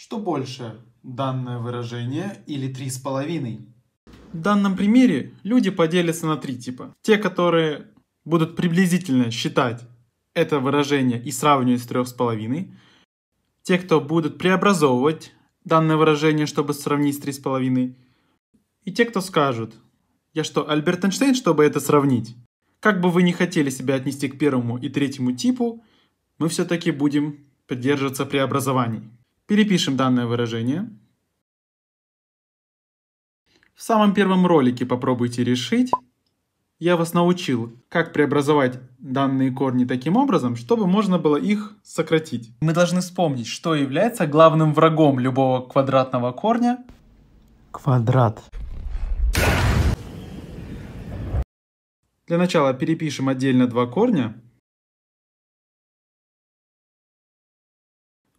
Что больше, данное выражение или три с половиной? В данном примере люди поделятся на три типа. Те, которые будут приблизительно считать это выражение и сравнивать с трех с половиной. Те, кто будут преобразовывать данное выражение, чтобы сравнить с три с половиной. И те, кто скажут, я что, Альберт Эйнштейн, чтобы это сравнить? Как бы вы ни хотели себя отнести к первому и третьему типу, мы все-таки будем придерживаться преобразований. Перепишем данное выражение. В самом первом ролике попробуйте решить. Я вас научил, как преобразовать данные корни таким образом, чтобы можно было их сократить. Мы должны вспомнить, что является главным врагом любого квадратного корня. Квадрат. Для начала перепишем отдельно два корня.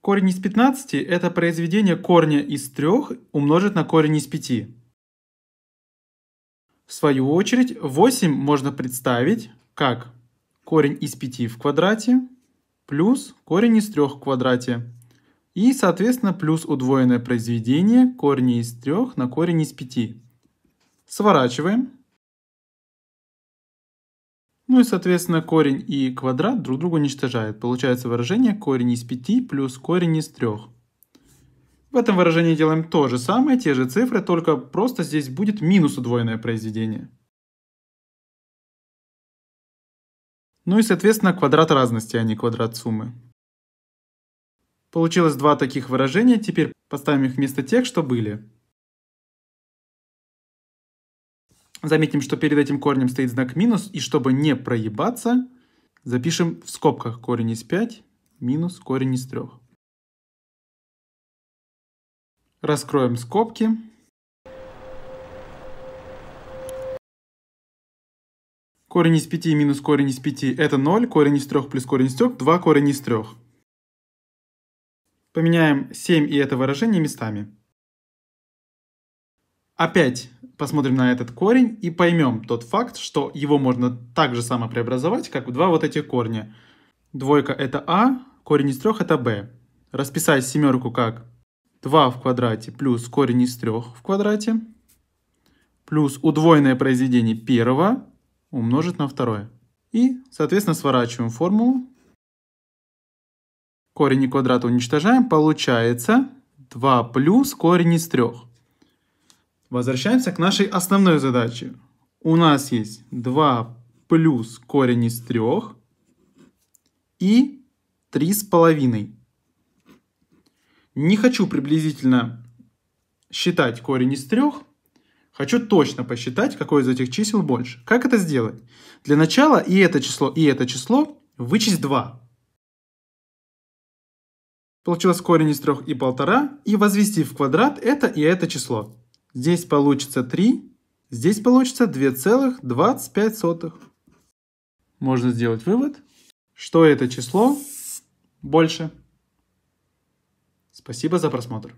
Корень из 15 – это произведение корня из 3 умножить на корень из 5. В свою очередь 8 можно представить как корень из 5 в квадрате плюс корень из 3 в квадрате. И, соответственно, плюс удвоенное произведение корень из 3 на корень из 5. Сворачиваем. Ну и, соответственно, корень и квадрат друг друга уничтожают. Получается выражение корень из 5 плюс корень из 3. В этом выражении делаем то же самое, те же цифры, только просто здесь будет минус удвоенное произведение. Ну и, соответственно, квадрат разности, а не квадрат суммы. Получилось два таких выражения, теперь поставим их вместо тех, что были. Заметим, что перед этим корнем стоит знак минус, и чтобы не проебаться, запишем в скобках корень из 5 минус корень из 3. Раскроем скобки. Корень из 5 минус корень из 5 это 0, корень из 3 плюс корень из 3 2 корень из 3. Поменяем 7 и это выражение местами. Опять посмотрим на этот корень и поймем тот факт, что его можно так же само преобразовать, как в два вот этих корня. Двойка это а, корень из трех это b. Расписать семерку как 2 в квадрате плюс корень из трех в квадрате плюс удвоенное произведение первого умножить на второе. И, соответственно, сворачиваем формулу. Корень и квадрат уничтожаем. Получается 2 плюс корень из трех. Возвращаемся к нашей основной задаче. У нас есть 2 плюс корень из 3 и 3,5. Не хочу приблизительно считать корень из 3, хочу точно посчитать, какое из этих чисел больше. Как это сделать? Для начала и это число, и это число вычесть 2. Получилось корень из 3 и 1,5, и возвести в квадрат это и это число. Здесь получится 3, здесь получится 2,25. Можно сделать вывод, что это число больше. Спасибо за просмотр.